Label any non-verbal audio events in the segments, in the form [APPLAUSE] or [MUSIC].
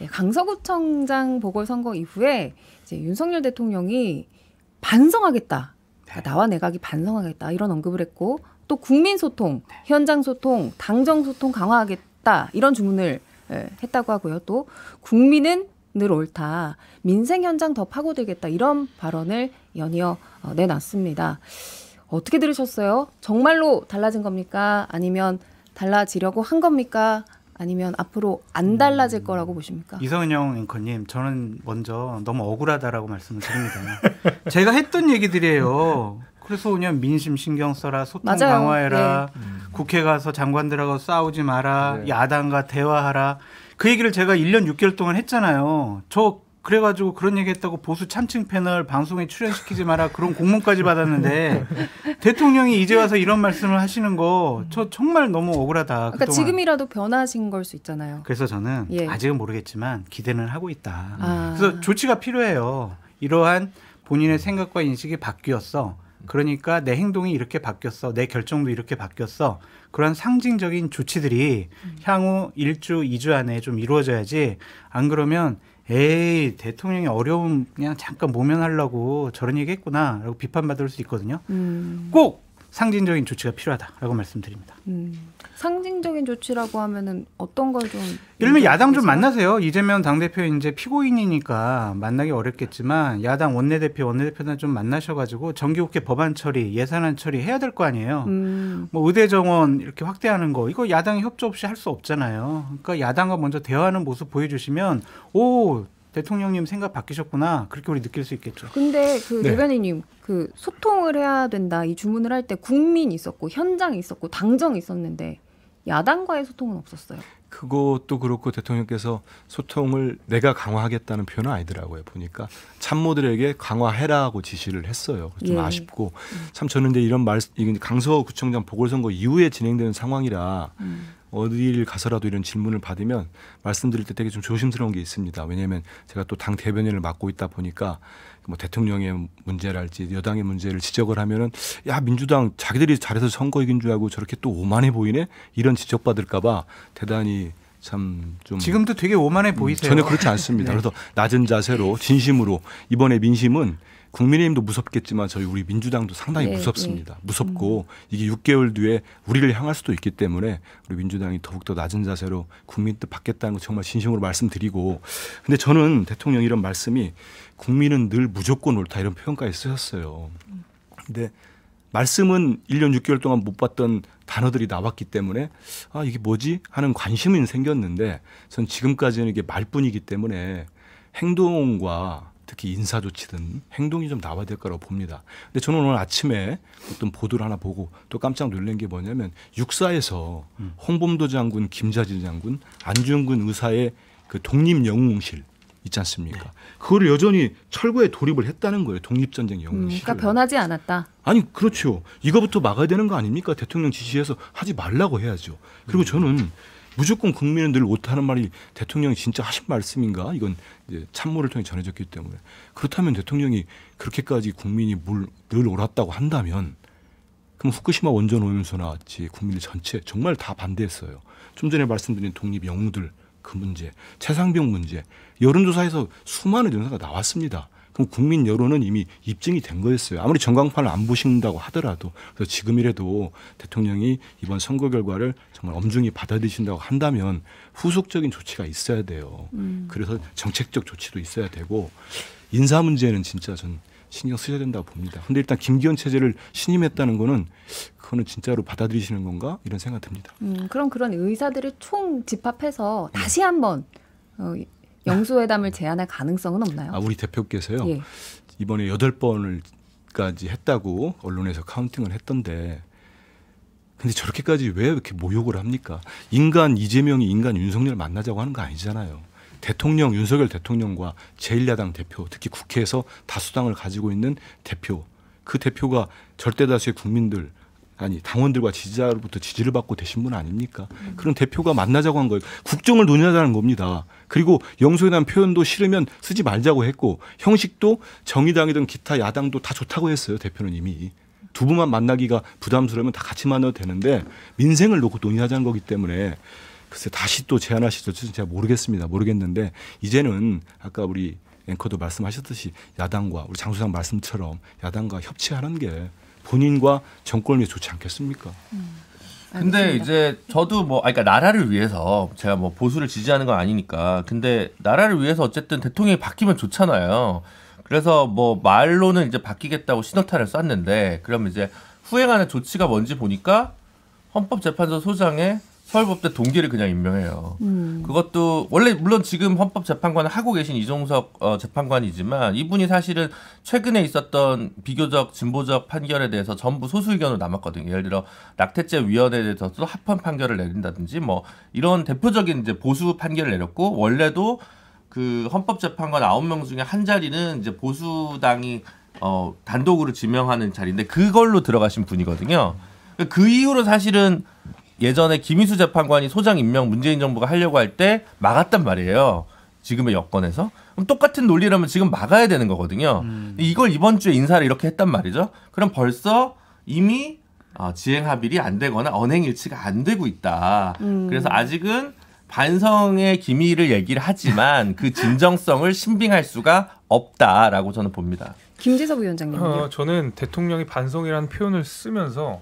예, 강서구청장 보궐선거 이후에 이제 윤석열 대통령이 반성하겠다. 그 나와 내각이 반성하겠다. 이런 언급을 했고 또 국민 소통, 현장 소통, 당정 소통 강화하겠다. 이런 주문을 예, 했다고 하고요. 또 국민은 늘 옳다. 민생 현장 더 파고들겠다. 이런 발언을 연이어 어, 내놨습니다. 어떻게 들으셨어요? 정말로 달라진 겁니까? 아니면 달라지려고 한 겁니까? 아니면 앞으로 안 달라질 음. 거라고 보십니까? 이성은영 앵커님, 저는 먼저 너무 억울하다라고 말씀을 드립니다. [LAUGHS] 제가 했던 얘기들이에요. 그래서 그냥 민심 신경 써라, 소통 맞아요. 강화해라, 네. 음. 국회 가서 장관들하고 싸우지 마라, 네. 야당과 대화하라. 그 얘기를 제가 1년 6개월 동안 했잖아요. 저 그래가지고 그런 얘기했다고 보수 참칭 패널 방송에 출연시키지 마라 그런 공문까지 받았는데 [LAUGHS] 대통령이 이제 와서 이런 말씀을 하시는 거 저 정말 너무 억울하다. 그러니까 그동안. 지금이라도 변하신 걸 수 있잖아요. 그래서 저는 예. 아직은 모르겠지만 기대는 하고 있다. 아. 그래서 조치가 필요해요. 이러한 본인의 생각과 인식이 바뀌었어. 그러니까 내 행동이 이렇게 바뀌었어. 내 결정도 이렇게 바뀌었어. 그런 상징적인 조치들이 음. 향후 1주, 2주 안에 좀 이루어져야지 안 그러면 에이, 대통령이 어려움 그냥 잠깐 모면하려고 저런 얘기 했구나. 라고 비판받을 수 있거든요. 음. 꼭 상징적인 조치가 필요하다라고 말씀드립니다. 음, 상징적인 조치라고 하면은 어떤 걸 좀? 예를 면 야당 좀 만나세요. 이재명 당 대표 이제 피고인이니까 만나기 어렵겠지만 야당 원내대표 원내대표나 좀 만나셔가지고 정기국회 법안 처리 예산안 처리 해야 될 거 아니에요. 음. 뭐 의대 정원 이렇게 확대하는 거 이거 야당 협조 없이 할 수 없잖아요. 그러니까 야당과 먼저 대화하는 모습 보여주시면 오 대통령님 생각 바뀌셨구나 그렇게 우리 느낄 수 있겠죠. 근데 그 대변인님 네. 그 소통을 해야 된다 이 주문을 할 때 국민 있었고 현장 있었고 당정 있었는데 야당과의 소통은 없었어요. 그것도 그렇고 대통령께서 소통을 내가 강화하겠다는 표현은 아니더라고요. 보니까 참모들에게 강화해라고 지시를 했어요. 좀 예. 아쉽고 음. 참 저는 이제 이런 말 이건 강서구청장 보궐선거 이후에 진행되는 상황이라. 음. 어디를 가서라도 이런 질문을 받으면 말씀드릴 때 되게 좀 조심스러운 게 있습니다. 왜냐하면 제가 또 당 대변인을 맡고 있다 보니까 뭐 대통령의 문제랄지 여당의 문제를 지적을 하면은 야 민주당 자기들이 잘해서 선거 이긴 줄 알고 저렇게 또 오만해 보이네 이런 지적받을까봐 대단히 참좀 지금도 되게 오만해 음, 보이세요. 전혀 그렇지 않습니다. [LAUGHS] 네. 그래서 낮은 자세로 진심으로 이번에 민심은 국민의힘도 무섭겠지만 저희 우리 민주당도 상당히 네, 네. 무섭습니다. 네. 무섭고 음. 이게 6개월 뒤에 우리를 향할 수도 있기 때문에 우리 민주당이 더욱더 낮은 자세로 국민 뜻 받겠다는 거 정말 진심으로 말씀드리고 근데 저는 대통령 이런 말씀이 국민은 늘 무조건 옳다 이런 표현까지 쓰셨어요. 음. 근데 말씀은 1년 6개월 동안 못 봤던 단어들이 나왔기 때문에 아, 이게 뭐지? 하는 관심은 생겼는데 전 지금까지는 이게 말뿐이기 때문에 행동과 특히 인사 조치든 행동이 좀 나와야 될 거라고 봅니다. 근데 저는 오늘 아침에 어떤 보도를 하나 보고 또 깜짝 놀란 게 뭐냐면 육사에서 홍범도 장군, 김자진 장군, 안중근 의사의 그 독립 영웅실 있지 않습니까? 네. 그거를 여전히 철거에 돌입을 했다는 거예요. 독립전쟁 영웅시. 음, 그러니까 변하지 않았다. 아니 그렇죠. 이거부터 막아야 되는 거 아닙니까? 대통령 지시해서 하지 말라고 해야죠. 그리고 음. 저는 무조건 국민은 늘 옳다는 말이 대통령이 진짜 하신 말씀인가? 이건 이제 참모를 통해 전해졌기 때문에 그렇다면 대통령이 그렇게까지 국민이 물, 늘 옳았다고 한다면 그럼 후쿠시마 원전 오염수나 같이 국민 전체 정말 다 반대했어요. 좀 전에 말씀드린 독립 영웅들 그 문제, 최상병 문제, 여론조사에서 수많은 조사가 나왔습니다. 그럼 국민 여론은 이미 입증이 된 거였어요. 아무리 전광판을 안 보신다고 하더라도 그래서 지금이라도 대통령이 이번 선거 결과를 정말 엄중히 받아들이신다고 한다면 후속적인 조치가 있어야 돼요. 음. 그래서 정책적 조치도 있어야 되고 인사 문제는 진짜 전 신경 쓰셔야 된다고 봅니다. 근데 일단 김기현 체제를 신임했다는 거는 그거는 진짜로 받아들이시는 건가 이런 생각 듭니다. 음, 그럼 그런 의사들을 총 집합해서 네. 다시 한번 어, 영수회담을 제안할 가능성은 없나요? 아, 우리 대표께서요. 예. 이번에 여덟 번을까지 했다고 언론에서 카운팅을 했던데 근데 저렇게까지 왜 이렇게 모욕을 합니까? 인간 이재명이 인간 윤석열 만나자고 하는 거 아니잖아요. 대통령 윤석열 대통령과 제1야당 대표 특히 국회에서 다수당을 가지고 있는 대표 그 대표가 절대다수의 국민들 아니 당원들과 지지자로부터 지지를 받고 되신 분 아닙니까? 그런 대표가 만나자고 한 거예요. 국정을 논의하자는 겁니다. 그리고 영수에대한 표현도 싫으면 쓰지 말자고 했고 형식도 정의당이든 기타 야당도 다 좋다고 했어요. 대표는 이미 두 분만 만나기가 부담스러우면 다 같이 만나도 되는데 민생을 놓고 논의하자는 거기 때문에 글쎄 다시 또 제안하실지 제가 모르겠습니다. 모르겠는데 이제는 아까 우리 앵커도 말씀하셨듯이 야당과 우리 장수상 말씀처럼 야당과 협치하는 게 본인과 정권을 위해 좋지 않겠습니까? 음. 근데 이제 저도 뭐, 그러니까 나라를 위해서 제가 뭐 보수를 지지하는 건 아니니까. 근데 나라를 위해서 어쨌든 대통령이 바뀌면 좋잖아요. 그래서 뭐 말로는 이제 바뀌겠다고 신호탄을 쐈는데, 그럼 이제 후행하는 조치가 뭔지 보니까 헌법재판소 소장의 서울법대 동기를 그냥 임명해요. 음. 그것도 원래 물론 지금 헌법재판관을 하고 계신 이종석 어, 재판관이지만 이분이 사실은 최근에 있었던 비교적 진보적 판결에 대해서 전부 소수 의견으로 남았거든요. 예를 들어 낙태죄 위원회에 대해서도 합헌 판결을 내린다든지 뭐 이런 대표적인 이제 보수 판결을 내렸고 원래도 그 헌법재판관 아홉 명 중에 한 자리는 이제 보수당이 어, 단독으로 지명하는 자리인데 그걸로 들어가신 분이거든요. 그 이후로 사실은 예전에 김희수 재판관이 소장 임명 문재인 정부가 하려고 할 때 막았단 말이에요. 지금의 여권에서 그럼 똑같은 논리라면 지금 막아야 되는 거거든요. 음. 이걸 이번 주에 인사를 이렇게 했단 말이죠. 그럼 벌써 이미 어, 지행 합의이 안 되거나 언행 일치가 안 되고 있다. 음. 그래서 아직은 반성의 기미를 얘기를 하지만 그 진정성을 신빙할 수가 없다라고 저는 봅니다. 김재석 위원장님. 어, 저는 대통령이 반성이라는 표현을 쓰면서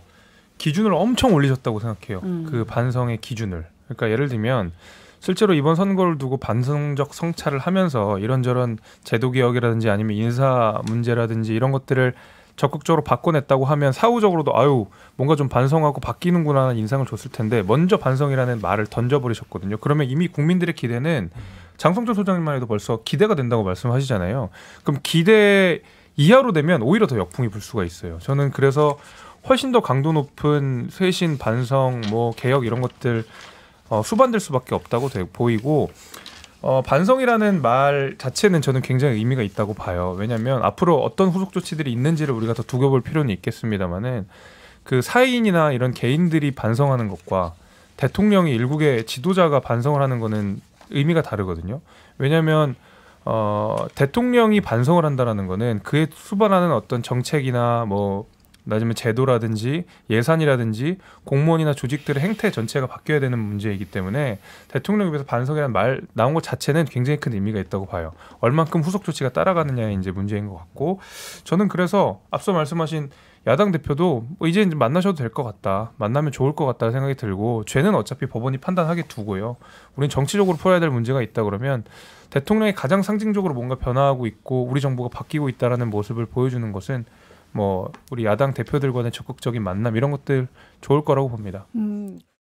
기준을 엄청 올리셨다고 생각해요. 음. 그 반성의 기준을. 그러니까 예를 들면 실제로 이번 선거를 두고 반성적 성찰을 하면서 이런저런 제도 개혁이라든지 아니면 인사 문제라든지 이런 것들을 적극적으로 바꿔냈다고 하면 사후적으로도 아유 뭔가 좀 반성하고 바뀌는구나 하는 인상을 줬을 텐데 먼저 반성이라는 말을 던져버리셨거든요. 그러면 이미 국민들의 기대는 장성철 소장님만 해도 벌써 기대가 된다고 말씀하시잖아요. 그럼 기대 이하로 되면 오히려 더 역풍이 불 수가 있어요. 저는 그래서 훨씬 더 강도 높은 쇄신 반성 뭐 개혁 이런 것들 어, 수반될 수밖에 없다고 되, 보이고 어, 반성이라는 말 자체는 저는 굉장히 의미가 있다고 봐요. 왜냐하면 앞으로 어떤 후속 조치들이 있는지를 우리가 더두고볼 필요는 있겠습니다만은 그 사인이나 이런 개인들이 반성하는 것과 대통령이 일국의 지도자가 반성을 하는 것은 의미가 다르거든요. 왜냐하면 어, 대통령이 반성을 한다라는 거는 그에 수반하는 어떤 정책이나 뭐 나중에 제도라든지 예산이라든지 공무원이나 조직들의 행태 전체가 바뀌어야 되는 문제이기 때문에 대통령에서 반성이라는 말 나온 것 자체는 굉장히 큰 의미가 있다고 봐요. 얼만큼 후속 조치가 따라가느냐의 이제 문제인 것 같고 저는 그래서 앞서 말씀하신 야당 대표도 뭐 이제 이제 만나셔도 될 것 같다. 만나면 좋을 것 같다는 생각이 들고 죄는 어차피 법원이 판단하게 두고요. 우린 정치적으로 풀어야 될 문제가 있다 그러면 대통령이 가장 상징적으로 뭔가 변화하고 있고 우리 정부가 바뀌고 있다라는 모습을 보여주는 것은 뭐 우리 야당 대표들 과는 적극적인 만남 이런 것들 좋을 거라고 봅니다. 음.